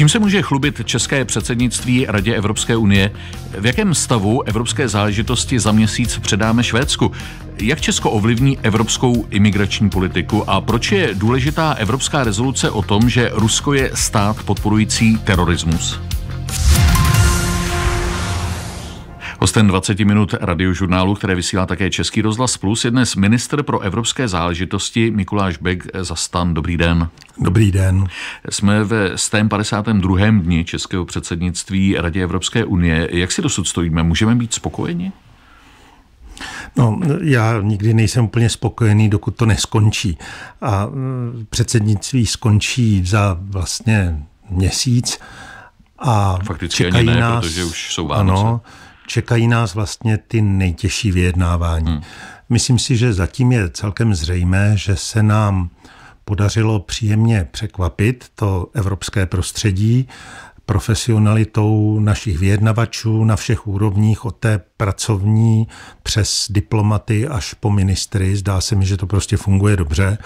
Čím se může chlubit české předsednictví Radě Evropské unie? V jakém stavu evropské záležitosti za měsíc předáme Švédsku? Jak Česko ovlivní evropskou imigrační politiku a proč je důležitá evropská rezoluce o tom, že Rusko je stát podporující terorismus? Hostem 20 minut radiožurnálu, které vysílá také Český rozhlas Plus, je dnes minister pro evropské záležitosti Mikuláš Beck za stan. Dobrý den. Dobrý den. Jsme ve 152. dni českého předsednictví Radě Evropské unie. Jak si dosud stojíme? Můžeme být spokojeni? No, já nikdy nejsem úplně spokojený, dokud to neskončí. A mm, předsednictví skončí za vlastně měsíc a Fakticky ani ne, nás, protože už jsou Vánoce. Ano, čekají nás vlastně ty nejtěžší vyjednávání. Hmm. Myslím si, že zatím je celkem zřejmé, že se nám podařilo příjemně překvapit to evropské prostředí profesionalitou našich vyjednavačů na všech úrovních, od té pracovní přes diplomaty až po ministry. Zdá se mi, že to prostě funguje dobře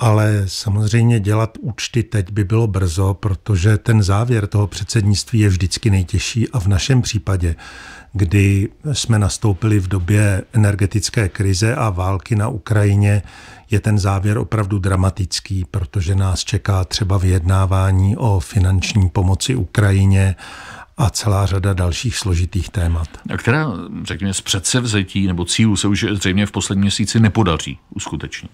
ale samozřejmě dělat účty teď by bylo brzo, protože ten závěr toho předsednictví je vždycky nejtěžší a v našem případě, kdy jsme nastoupili v době energetické krize a války na Ukrajině, je ten závěr opravdu dramatický, protože nás čeká třeba vyjednávání o finanční pomoci Ukrajině a celá řada dalších složitých témat. A která, řekněme, z předsevzetí nebo cílů se už zřejmě v posledním měsíci nepodaří uskutečnit?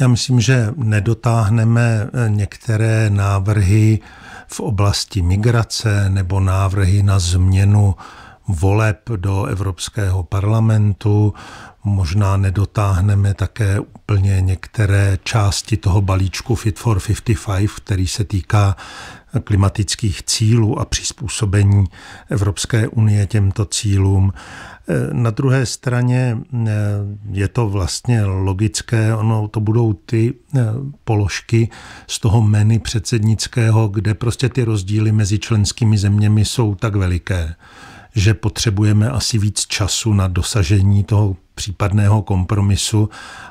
Já myslím, že nedotáhneme eh, některé návrhy v oblasti migrace nebo návrhy na změnu voleb do Evropského parlamentu. Možná nedotáhneme také úplně některé části toho balíčku Fit for 55, který se týká klimatických cílů a přizpůsobení Evropské unie těmto cílům. E, na druhé straně e, je to vlastně logické, ono to budou ty e, položky z toho menu předsednického, kde prostě ty rozdíly mezi členskými zeměmi jsou tak veliké, že potřebujeme asi víc času na dosažení toho případného kompromisu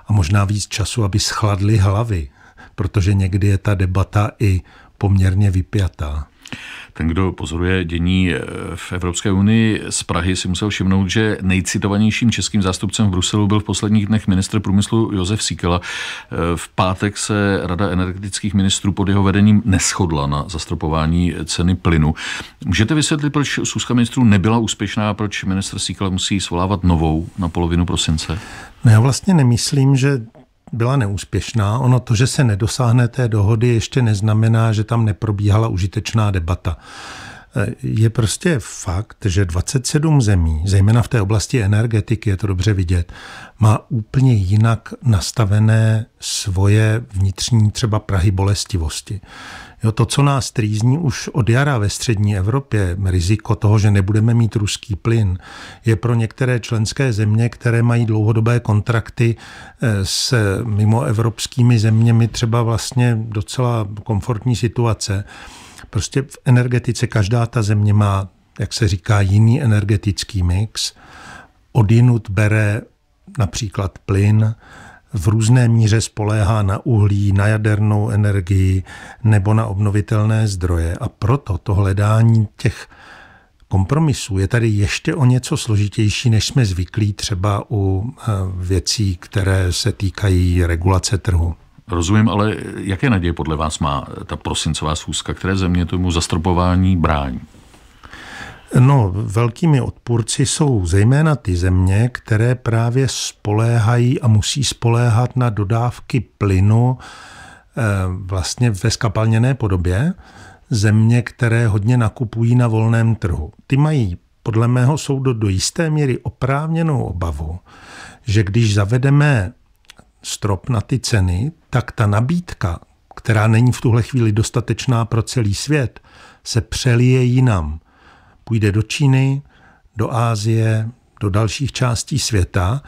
a možná víc času, aby schladly hlavy, protože někdy je ta debata i poměrně vypjatá. Ten, kdo pozoruje dění eh, v Evropské unii z Prahy, si musel všimnout, že nejcitovanějším českým zástupcem v Bruselu byl v posledních dnech ministr průmyslu Josef Sikela. Eh, v pátek se Rada energetických ministrů pod jeho vedením neschodla na zastropování ceny plynu. Můžete vysvětlit, proč Suska ministrů nebyla úspěšná, a proč ministr Sikela musí svolávat novou na polovinu prosince? No já vlastně nemyslím, že byla neúspěšná. Ono to, že se nedosáhne té dohody, ještě neznamená, že tam neprobíhala užitečná debata. E, je prostě fakt, že 27 zemí, zejména v té oblasti energetiky, je to dobře vidět, má úplně jinak nastavené svoje vnitřní třeba Prahy bolestivosti. Jo, to, co nás trýzní už od jara ve střední Evropě, riziko toho, že nebudeme mít ruský plyn, je pro některé členské země, které mají dlouhodobé kontrakty eh, s mimoevropskými zeměmi, třeba vlastně docela komfortní situace. Prostě v energetice každá ta země má, jak se říká, jiný energetický mix. Odinut bere například plyn, v různé míře spoléhá na uhlí, na jadernou energii nebo na obnovitelné zdroje. A proto to hledání těch kompromisů je tady ještě o něco složitější, než jsme zvyklí třeba u eh, věcí, které se týkají regulace trhu. Rozumím, ale jaké naděje podle vás má ta prosincová schůzka, které země tomu zastropování brání? No, velkými odpůrci jsou zejména ty země, které právě spoléhají a musí spoléhat na dodávky plynu eh, vlastně ve skapalněné podobě, země, které hodně nakupují na volném trhu. Ty mají podle mého soudu do jisté míry oprávněnou obavu, že když zavedeme strop na ty ceny, tak ta nabídka, která není v tuhle chvíli dostatečná pro celý svět, se přelije jinam půjde do Číny, do Ázie, do dalších částí světa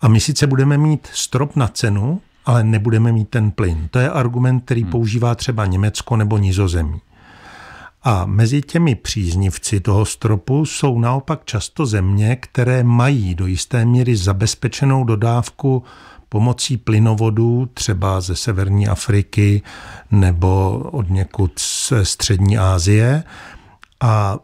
a my sice budeme mít strop na cenu, ale nebudeme mít ten plyn. To je argument, který hmm. používá třeba Německo nebo Nizozemí. A mezi těmi příznivci toho stropu jsou naopak často země, které mají do jisté míry zabezpečenou dodávku pomocí plynovodů, třeba ze severní Afriky nebo od někud z střední Asie. A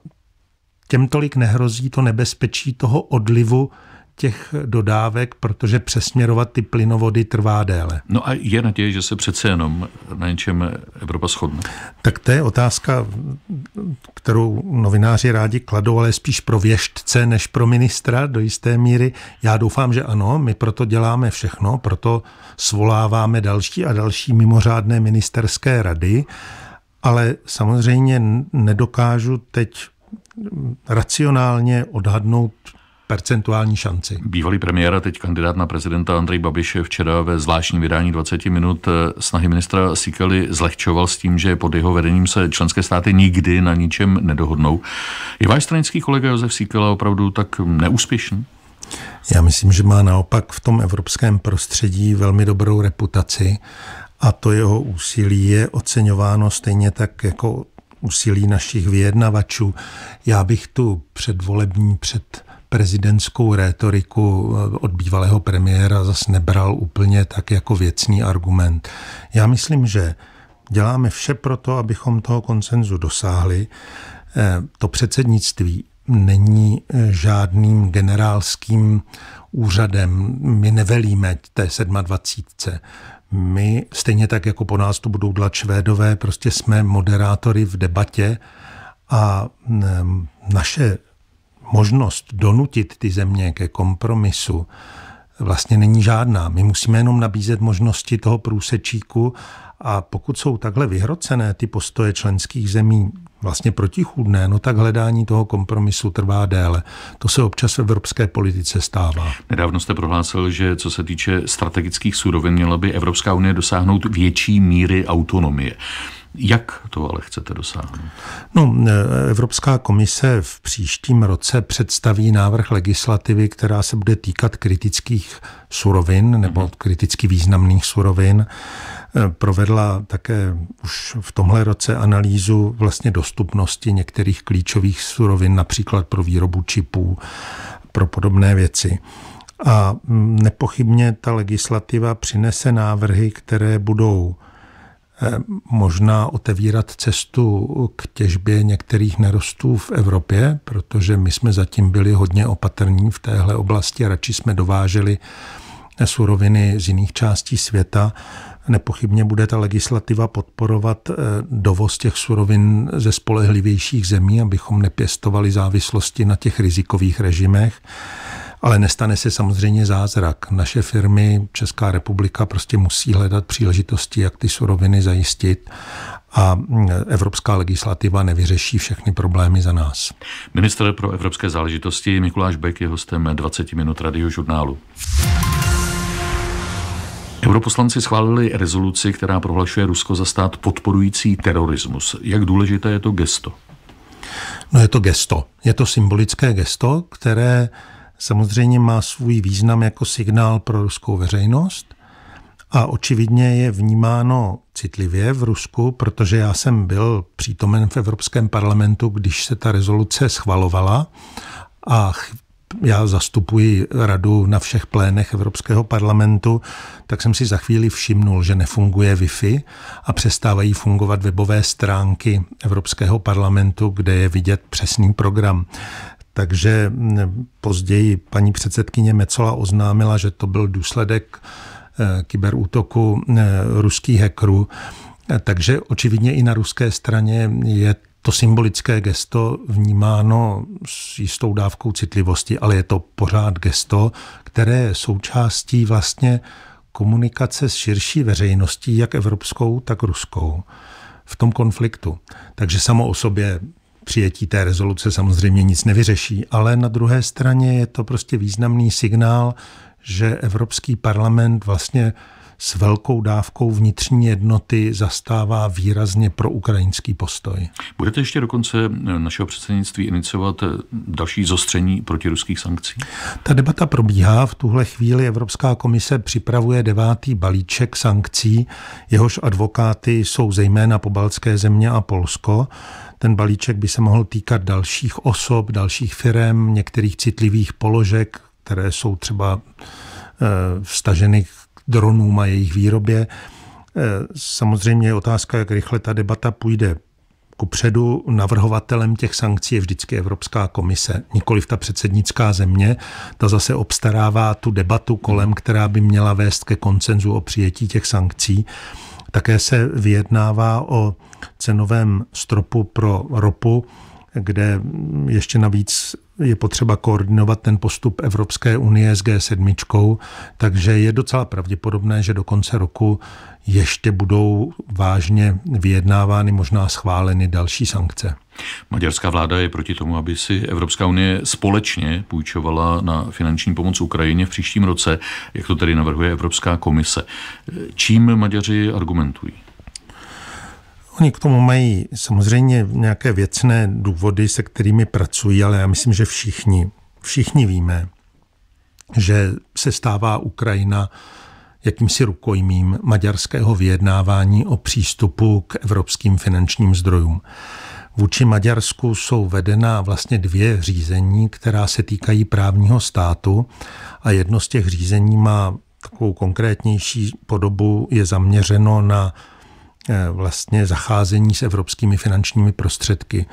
těm tolik nehrozí to nebezpečí toho odlivu těch dodávek, protože přesměrovat ty plynovody trvá déle. No a je naděje, že se přece jenom na něčem Evropa shodne? Tak to je otázka, kterou novináři rádi kladou, ale spíš pro věštce než pro ministra do jisté míry. Já doufám, že ano, my proto děláme všechno, proto svoláváme další a další mimořádné ministerské rady, ale samozřejmě nedokážu teď racionálně odhadnout percentuální šanci. Bývalý premiér a teď kandidát na prezidenta Andrej Babiš včera ve zvláštním vydání 20 minut eh, snahy ministra Sikely zlehčoval s tím, že pod jeho vedením se členské státy nikdy na ničem nedohodnou. Je váš stranický kolega Josef Sikela opravdu tak neúspěšný? Já myslím, že má naopak v tom evropském prostředí velmi dobrou reputaci a to jeho úsilí je oceňováno stejně tak jako úsilí našich vyjednavačů. Já bych tu předvolební, před prezidentskou rétoriku eh, od bývalého premiéra zase nebral úplně tak jako věcný argument. Já myslím, že děláme vše pro to, abychom toho koncenzu dosáhli. Eh, to předsednictví není eh, žádným generálským úřadem. My nevelíme té 27 my, stejně tak jako po nás tu budou dělat Švédové, prostě jsme moderátory v debatě a mm, naše možnost donutit ty země ke kompromisu vlastně není žádná. My musíme jenom nabízet možnosti toho průsečíku a pokud jsou takhle vyhrocené ty postoje členských zemí vlastně protichůdné, no tak hledání toho kompromisu trvá déle. To se občas v evropské politice stává. Nedávno jste prohlásil, že co se týče strategických surovin, měla by Evropská unie dosáhnout větší míry autonomie. Jak to ale chcete dosáhnout? No, e, Evropská komise v příštím roce představí návrh legislativy, která se bude týkat kritických surovin nebo mhm. kriticky významných surovin. E, provedla také už v tomhle roce analýzu vlastně dostupnosti některých klíčových surovin, například pro výrobu čipů, pro podobné věci. A mm, nepochybně ta legislativa přinese návrhy, které budou Eh, možná otevírat cestu k těžbě některých nerostů v Evropě, protože my jsme zatím byli hodně opatrní v téhle oblasti a radši jsme dováželi eh, suroviny z jiných částí světa. Nepochybně bude ta legislativa podporovat eh, dovoz těch surovin ze spolehlivějších zemí, abychom nepěstovali závislosti na těch rizikových režimech. Ale nestane se samozřejmě zázrak. Naše firmy, Česká republika prostě musí hledat příležitosti, jak ty suroviny zajistit a evropská legislativa nevyřeší všechny problémy za nás. Minister pro evropské záležitosti Mikuláš Beck je hostem 20 minut radiožurnálu. Europoslanci schválili rezoluci, která prohlašuje Rusko za stát podporující terorismus. Jak důležité je to gesto? No je to gesto. Je to symbolické gesto, které samozřejmě má svůj význam jako signál pro ruskou veřejnost a očividně je vnímáno citlivě v Rusku, protože já jsem byl přítomen v Evropském parlamentu, když se ta rezoluce schvalovala a já zastupuji radu na všech plénech Evropského parlamentu, tak jsem si za chvíli všimnul, že nefunguje Wi-Fi a přestávají fungovat webové stránky Evropského parlamentu, kde je vidět přesný program. Takže později paní předsedkyně Mecola oznámila, že to byl důsledek e, kyberútoku e, ruských hackerů. E, takže očividně i na ruské straně je to symbolické gesto vnímáno s jistou dávkou citlivosti, ale je to pořád gesto, které je součástí vlastně komunikace s širší veřejností, jak evropskou, tak ruskou, v tom konfliktu. Takže samo o sobě přijetí té rezoluce samozřejmě nic nevyřeší, ale na druhé straně je to prostě významný signál, že Evropský parlament vlastně s velkou dávkou vnitřní jednoty zastává výrazně pro ukrajinský postoj. Budete ještě do konce eh, našeho předsednictví iniciovat eh, další zostření ruských sankcí? Ta debata probíhá. V tuhle chvíli Evropská komise připravuje devátý balíček sankcí, jehož advokáty jsou zejména pobaltské země a Polsko. Ten balíček by se mohl týkat dalších osob, dalších firm, některých citlivých položek, které jsou třeba eh, vstaženy k dronům a jejich výrobě. Eh, samozřejmě je otázka, jak rychle ta debata půjde kupředu. Navrhovatelem těch sankcí je vždycky Evropská komise, nikoliv ta předsednická země. Ta zase obstarává tu debatu kolem, která by měla vést ke koncenzu o přijetí těch sankcí. Také se vyjednává o cenovém stropu pro ropu, kde ještě navíc je potřeba koordinovat ten postup Evropské unie s G7, takže je docela pravděpodobné, že do konce roku ještě budou vážně vyjednávány, možná schváleny další sankce. Maďarská vláda je proti tomu, aby si Evropská unie společně půjčovala na finanční pomoc Ukrajině v příštím roce, jak to tedy navrhuje Evropská komise. Čím Maďaři argumentují? Oni k tomu mají samozřejmě nějaké věcné důvody, se kterými pracují, ale já myslím, že všichni, všichni víme, že se stává Ukrajina jakýmsi rukojmím maďarského vyjednávání o přístupu k evropským finančním zdrojům. Vůči Maďarsku jsou vedena vlastně dvě řízení, která se týkají právního státu a jedno z těch řízení má takovou konkrétnější podobu, je zaměřeno na Eh, vlastně zacházení s evropskými finančními prostředky.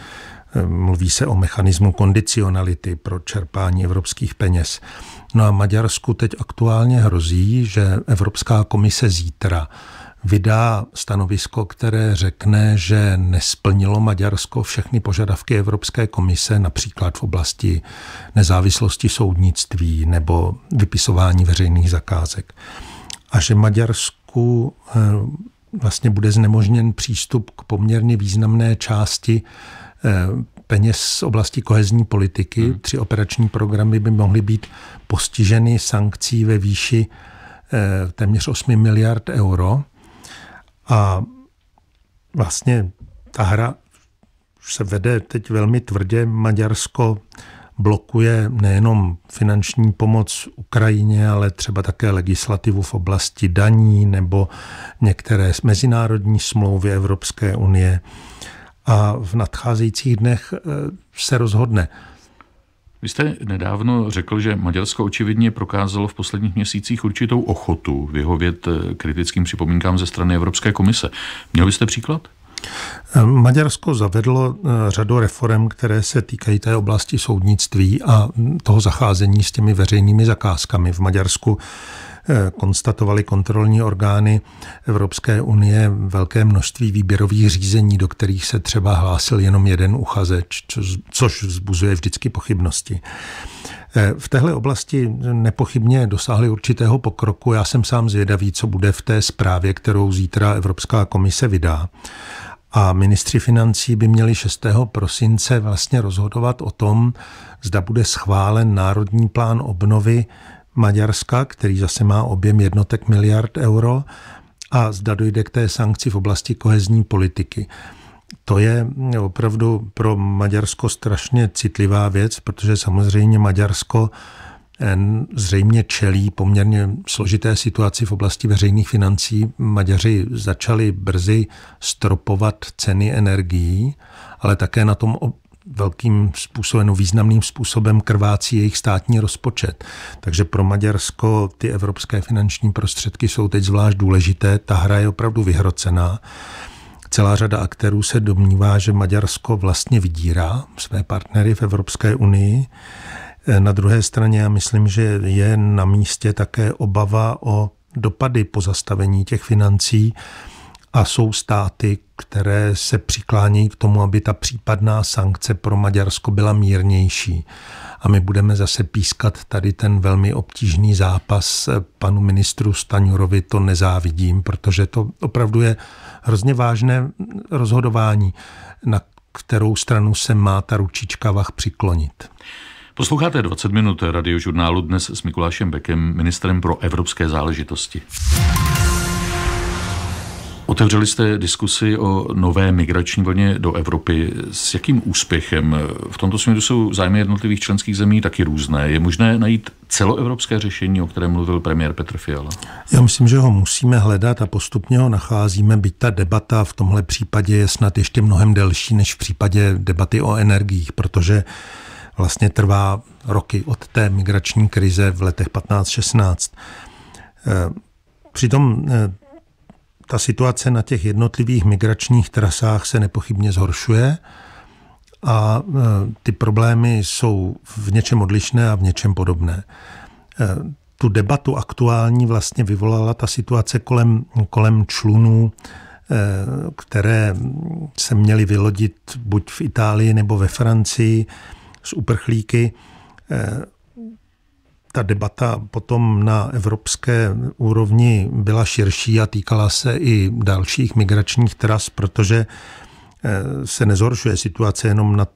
Eh, mluví se o mechanismu kondicionality pro čerpání evropských peněz. No a Maďarsku teď aktuálně hrozí, že Evropská komise zítra vydá stanovisko, které řekne, že nesplnilo Maďarsko všechny požadavky Evropské komise, například v oblasti nezávislosti soudnictví nebo vypisování veřejných zakázek. A že Maďarsku eh, vlastně bude znemožněn přístup k poměrně významné části eh, peněz z oblasti kohezní politiky. Hmm. Tři operační programy by mohly být postiženy sankcí ve výši eh, téměř 8 miliard euro. A vlastně ta hra se vede teď velmi tvrdě. Maďarsko blokuje nejenom finanční pomoc Ukrajině, ale třeba také legislativu v oblasti daní nebo některé mezinárodní smlouvy Evropské unie. A v nadcházejících dnech eh, se rozhodne. Vy jste nedávno řekl, že Maďarsko očividně prokázalo v posledních měsících určitou ochotu vyhovět eh, kritickým připomínkám ze strany Evropské komise. Měl byste příklad? Maďarsko zavedlo eh, řadu reform, které se týkají té oblasti soudnictví a hm, toho zacházení s těmi veřejnými zakázkami. V Maďarsku eh, konstatovali kontrolní orgány Evropské unie velké množství výběrových řízení, do kterých se třeba hlásil jenom jeden uchazeč, což vzbuzuje vždycky pochybnosti. Eh, v téhle oblasti nepochybně dosáhli určitého pokroku. Já jsem sám zvědavý, co bude v té zprávě, kterou zítra Evropská komise vydá. A ministři financí by měli 6. prosince vlastně rozhodovat o tom, zda bude schválen národní plán obnovy Maďarska, který zase má objem jednotek miliard euro, a zda dojde k té sankci v oblasti kohezní politiky. To je opravdu pro Maďarsko strašně citlivá věc, protože samozřejmě Maďarsko zřejmě čelí poměrně složité situaci v oblasti veřejných financí. Maďaři začali brzy stropovat ceny energií, ale také na tom velkým způsobem, no významným způsobem krvácí jejich státní rozpočet. Takže pro Maďarsko ty evropské finanční prostředky jsou teď zvlášť důležité. Ta hra je opravdu vyhrocená. Celá řada aktérů se domnívá, že Maďarsko vlastně vydírá své partnery v Evropské unii. Na druhé straně já myslím, že je na místě také obava o dopady pozastavení těch financí a jsou státy, které se přiklání k tomu, aby ta případná sankce pro Maďarsko byla mírnější. A my budeme zase pískat tady ten velmi obtížný zápas. Panu ministru Staňurovi to nezávidím, protože to opravdu je hrozně vážné rozhodování, na kterou stranu se má ta ručička vach přiklonit. Posloucháte 20 minut radiožurnálu dnes s Mikulášem Bekem, ministrem pro evropské záležitosti. Otevřeli jste diskusi o nové migrační vlně do Evropy. S jakým úspěchem? V tomto směru jsou zájmy jednotlivých členských zemí taky různé. Je možné najít celoevropské řešení, o kterém mluvil premiér Petr Fiala? Já myslím, že ho musíme hledat a postupně ho nacházíme, byť ta debata v tomhle případě je snad ještě mnohem delší než v případě debaty o energiích, protože vlastně trvá roky od té migrační krize v letech 15-16. Eh, přitom eh, ta situace na těch jednotlivých migračních trasách se nepochybně zhoršuje a eh, ty problémy jsou v něčem odlišné a v něčem podobné. Tu debatu aktuální vlastně vyvolala ta situace kolem, kolem člunů, které se měly vylodit buď v Itálii nebo ve Francii s uprchlíky. Eh, ta debata potom na evropské úrovni byla širší a týkala se i dalších migračních tras, protože eh, se nezhoršuje situace jenom na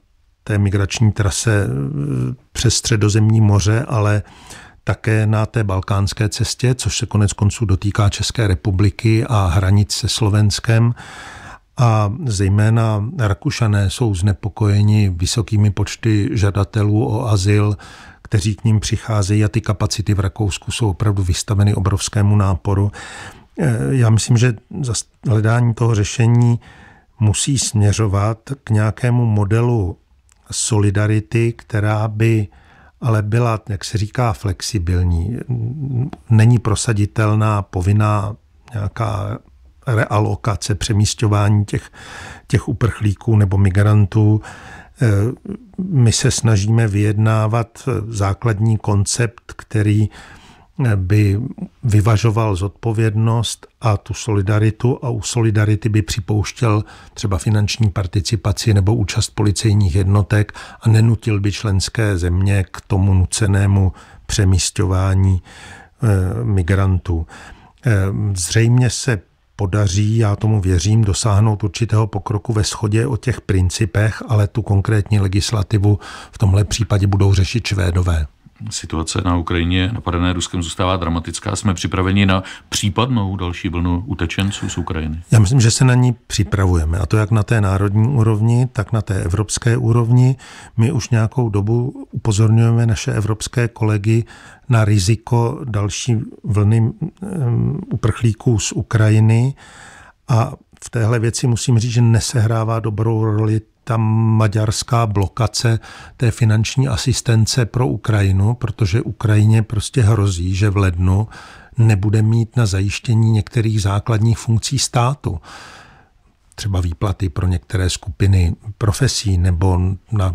té migrační trase eh, přes středozemní moře, ale také na té balkánské cestě, což se konec konců dotýká České republiky a hranic se Slovenskem a zejména Rakušané jsou znepokojeni vysokými počty žadatelů o azyl, kteří k ním přicházejí a ty kapacity v Rakousku jsou opravdu vystaveny obrovskému náporu. E, já myslím, že hledání toho řešení musí směřovat k nějakému modelu solidarity, která by ale byla, jak se říká, flexibilní. Není prosaditelná, povinná nějaká realokace, přemístování těch, těch uprchlíků nebo migrantů. Eh, my se snažíme vyjednávat základní koncept, který eh, by vyvažoval zodpovědnost a tu solidaritu a u solidarity by připouštěl třeba finanční participaci nebo účast policejních jednotek a nenutil by členské země k tomu nucenému přemístování eh, migrantů. Zřejmě se podaří, já tomu věřím, dosáhnout určitého pokroku ve shodě o těch principech, ale tu konkrétní legislativu v tomhle případě budou řešit Švédové situace na Ukrajině napadené Ruskem zůstává dramatická. Jsme připraveni na případnou další vlnu utečenců z Ukrajiny? Já myslím, že se na ní připravujeme. A to jak na té národní úrovni, tak na té evropské úrovni. My už nějakou dobu upozorňujeme naše evropské kolegy na riziko další vlny mm, uprchlíků z Ukrajiny. A v téhle věci musím říct, že nesehrává dobrou roli ta maďarská blokace té finanční asistence pro Ukrajinu, protože Ukrajině prostě hrozí, že v lednu nebude mít na zajištění některých základních funkcí státu. Třeba výplaty pro některé skupiny profesí nebo na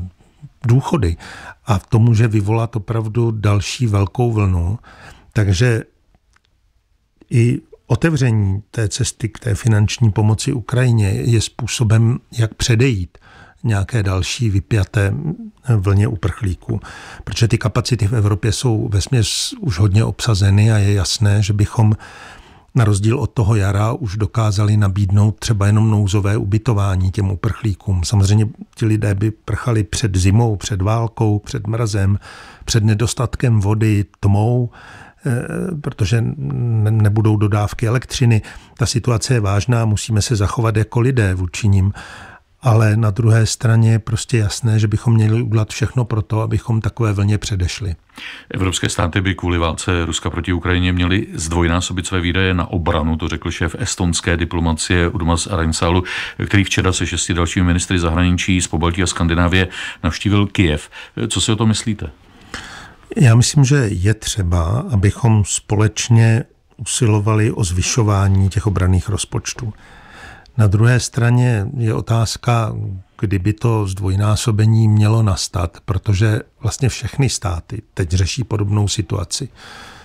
důchody. A to může vyvolat opravdu další velkou vlnu. Takže i otevření té cesty k té finanční pomoci Ukrajině je způsobem, jak předejít nějaké další vypjaté vlně uprchlíků. Protože ty kapacity v Evropě jsou vesměs už hodně obsazeny a je jasné, že bychom na rozdíl od toho jara už dokázali nabídnout třeba jenom nouzové ubytování těm uprchlíkům. Samozřejmě ti lidé by prchali před zimou, před válkou, před mrazem, před nedostatkem vody, tmou, e, protože nebudou dodávky elektřiny. Ta situace je vážná, musíme se zachovat jako lidé vůči ním ale na druhé straně je prostě jasné, že bychom měli udělat všechno pro to, abychom takové vlně předešli. Evropské státy by kvůli válce Ruska proti Ukrajině měly zdvojnásobit své výdaje na obranu, to řekl šéf estonské diplomacie Udmas Arensalu, který včera se šesti dalšími ministry zahraničí z Pobaltí a Skandinávie navštívil Kiev. Co si o to myslíte? Já myslím, že je třeba, abychom společně usilovali o zvyšování těch obraných rozpočtů. Na druhé straně je otázka, kdyby to zdvojnásobení mělo nastat, protože vlastně všechny státy teď řeší podobnou situaci.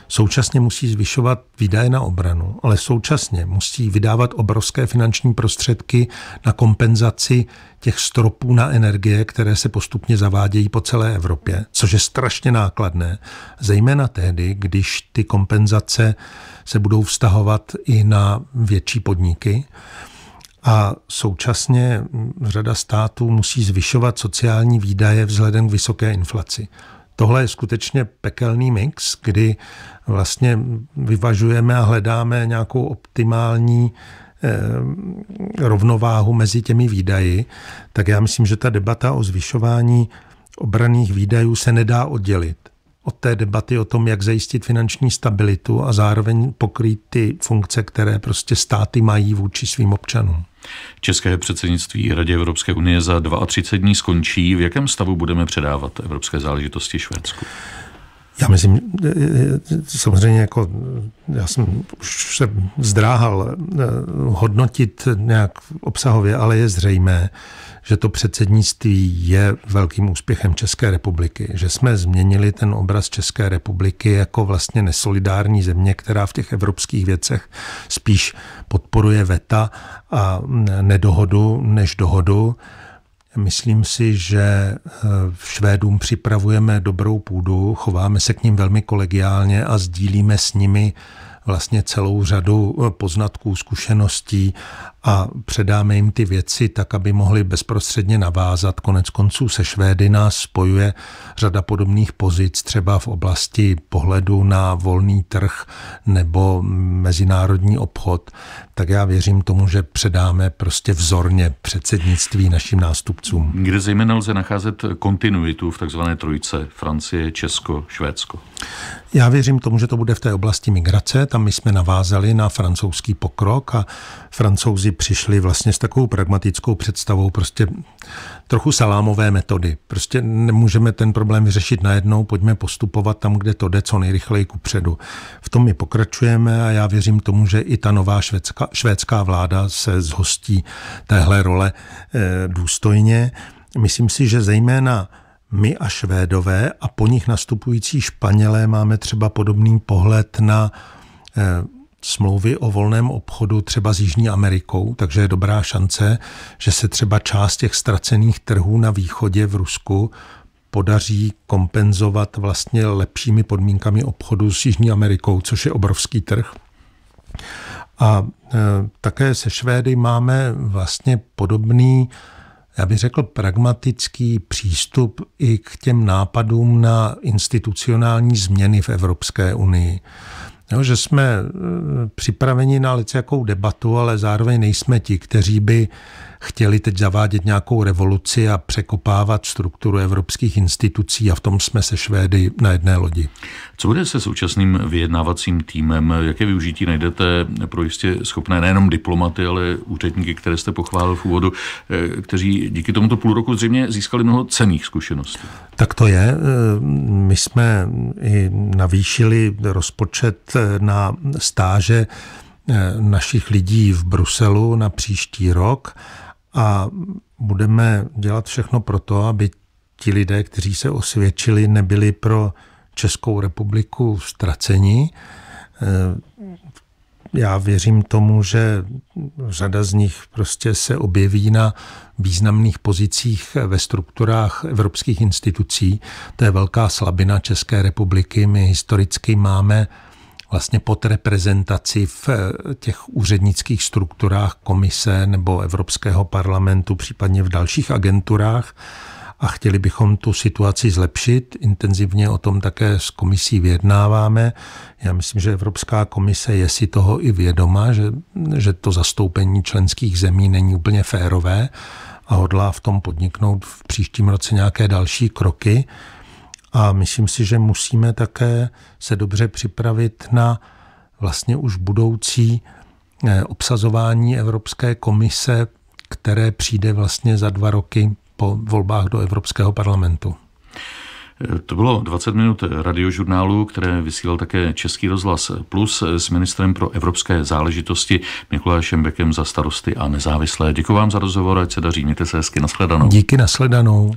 Současně musí zvyšovat výdaje na obranu, ale současně musí vydávat obrovské finanční prostředky na kompenzaci těch stropů na energie, které se postupně zavádějí po celé Evropě, což je strašně nákladné, zejména tehdy, když ty kompenzace se budou vztahovat i na větší podniky. A současně mm, řada států musí zvyšovat sociální výdaje vzhledem k vysoké inflaci. Tohle je skutečně pekelný mix, kdy vlastně vyvažujeme a hledáme nějakou optimální eh, rovnováhu mezi těmi výdaji, tak já myslím, že ta debata o zvyšování obraných výdajů se nedá oddělit od té debaty o tom, jak zajistit finanční stabilitu a zároveň pokrýt ty funkce, které prostě státy mají vůči svým občanům. České předsednictví Radě Evropské unie za 32 dní skončí. V jakém stavu budeme předávat evropské záležitosti Švédsku? Já myslím, e, e, samozřejmě jako, e, já jsem už se zdráhal hodnotit nějak obsahově, ale je zřejmé, že to předsednictví je velkým úspěchem České republiky, že jsme změnili ten obraz České republiky jako vlastně nesolidární země, která v těch evropských věcech spíš podporuje veta a nedohodu než dohodu. Myslím si, že v eh, Švédům připravujeme dobrou půdu, chováme se k ním velmi kolegiálně a sdílíme s nimi vlastně celou řadu eh, poznatků, zkušeností a předáme jim ty věci tak, aby mohli bezprostředně navázat. Konec konců se Švédy nás spojuje řada podobných pozic, třeba v oblasti pohledu na volný trh nebo mezinárodní obchod. Tak já věřím tomu, že předáme prostě vzorně předsednictví našim nástupcům. Kde zejména lze nacházet kontinuitu v takzvané trojice Francie, Česko, Švédsko? Já věřím tomu, že to bude v té oblasti migrace. Tam my jsme navázali na francouzský pokrok a francouzi přišli vlastně s takovou pragmatickou představou prostě trochu salámové metody. Prostě nemůžeme ten problém vyřešit najednou, pojďme postupovat tam, kde to jde co nejrychleji předu. V tom my pokračujeme a já věřím tomu, že i ta nová švédská, švédská vláda se zhostí téhle role eh, důstojně. Myslím si, že zejména my a Švédové a po nich nastupující Španělé máme třeba podobný pohled na eh, smlouvy o volném obchodu třeba s Jižní Amerikou, takže je dobrá šance, že se třeba část těch ztracených trhů na východě v Rusku podaří kompenzovat vlastně lepšími podmínkami obchodu s Jižní Amerikou, což je obrovský trh. A e, také se Švédy máme vlastně podobný já bych řekl, pragmatický přístup i k těm nápadům na institucionální změny v Evropské unii. No, že jsme eh, připraveni na jakou debatu, ale zároveň nejsme ti, kteří by chtěli teď zavádět nějakou revoluci a překopávat strukturu evropských institucí a v tom jsme se Švédy na jedné lodi. Co bude se současným vyjednávacím týmem? Jaké využití najdete pro jistě schopné nejenom diplomaty, ale úředníky, které jste pochválil v úvodu, eh, kteří díky tomuto půl roku zřejmě získali mnoho cených zkušeností? Tak to je. Eh, my jsme i navýšili rozpočet eh, na stáže eh, našich lidí v Bruselu na příští rok a budeme dělat všechno pro to, aby ti lidé, kteří se osvědčili, nebyli pro Českou republiku ztraceni já věřím tomu, že řada z nich prostě se objeví na významných pozicích ve strukturách evropských institucí. To je velká slabina České republiky. My historicky máme vlastně pod reprezentaci v eh, těch úřednických strukturách komise nebo Evropského parlamentu, případně v dalších agenturách a chtěli bychom tu situaci zlepšit. Intenzivně o tom také s komisí vyjednáváme. Já myslím, že Evropská komise je si toho i vědoma, že, že to zastoupení členských zemí není úplně férové a hodlá v tom podniknout v příštím roce nějaké další kroky. A myslím si, že musíme také se dobře připravit na vlastně už budoucí eh, obsazování Evropské komise, které přijde vlastně za dva roky po volbách do Evropského parlamentu. To bylo 20 minut radiožurnálu, které vysílal také Český rozhlas Plus s ministrem pro evropské záležitosti Mikulášem Bekem za starosty a nezávislé. Děkuji vám za rozhovor, ať se daří, mějte se hezky, nashledanou. Díky, nashledanou.